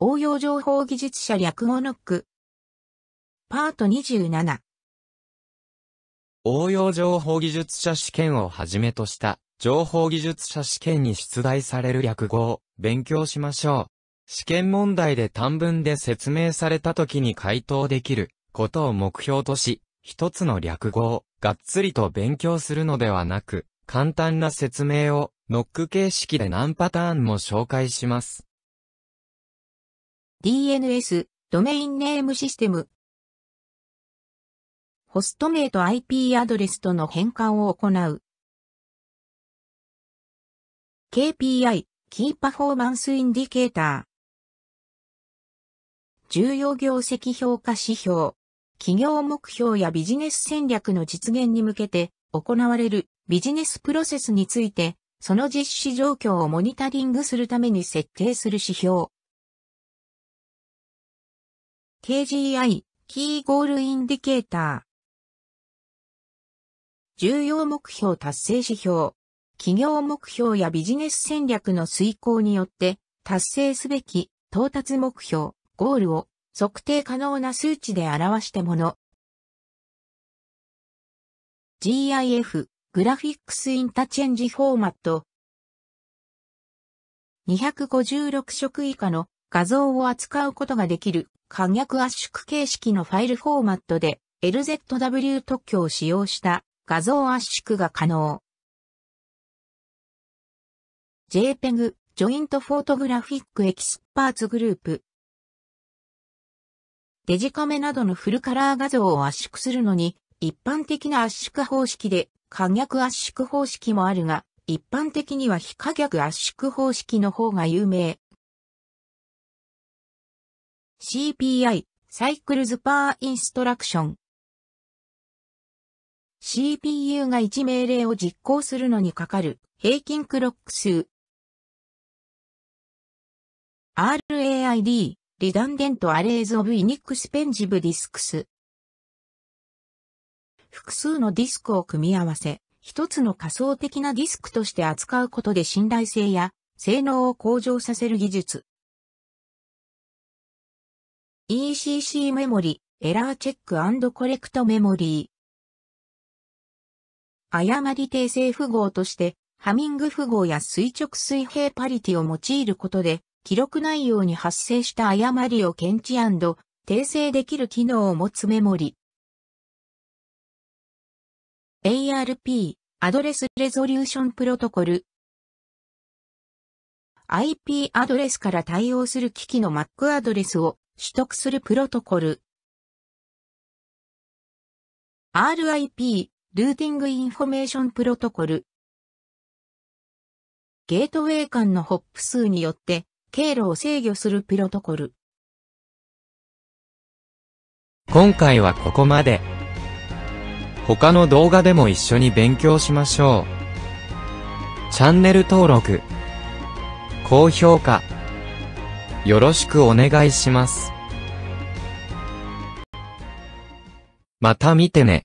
応用情報技術者略語ノック。パート27。応用情報技術者試験をはじめとした情報技術者試験に出題される略語を勉強しましょう。試験問題で短文で説明された時に回答できることを目標とし、一つの略語をがっつりと勉強するのではなく、簡単な説明をノック形式で何パターンも紹介します。DNS、ドメインネームシステム。ホスト名と IP アドレスとの変換を行う。KPI、キーパフォーマンスインディケーター。重要業績評価指標。企業目標やビジネス戦略の実現に向けて行われるビジネスプロセスについて、その実施状況をモニタリングするために設定する指標。KGI、キーゴールインディケーター。重要目標達成指標。企業目標やビジネス戦略の遂行によって達成すべき到達目標、ゴールを測定可能な数値で表したもの。GIF、グラフィックスインターチェンジフォーマット。256色以下の画像を扱うことができる可逆圧縮形式のファイルフォーマットで LZW 特許を使用した画像圧縮が可能。JPEG ジョイントフォートグラフィックエキスパーツグループ。デジカメなどのフルカラー画像を圧縮するのに、一般的な圧縮方式で、可逆圧縮方式もあるが、一般的には非可逆圧縮方式の方が有名。CPI、サイクルズパーインストラクション。CPU が1命令を実行するのにかかる平均クロック数。RAID、リダンデントアレイズオブイニックスペンジブディスクス。複数のディスクを組み合わせ、一つの仮想的なディスクとして扱うことで信頼性や性能を向上させる技術。ECC メモリ、エラーチェックコレクトメモリー。誤り訂正符号として、ハミング符号や垂直水平パリティを用いることで、記録内容に発生した誤りを検知訂正できる機能を持つメモリ。ARP、アドレスレゾリューションプロトコル。IP アドレスから対応する機器の Mac アドレスを取得するプロトコル。RIP、ルーティングインフォメーションプロトコル。ゲートウェイ間のホップ数によって経路を制御するプロトコル。今回はここまで。他の動画でも一緒に勉強しましょう。チャンネル登録、高評価、よろしくお願いします。また見てね。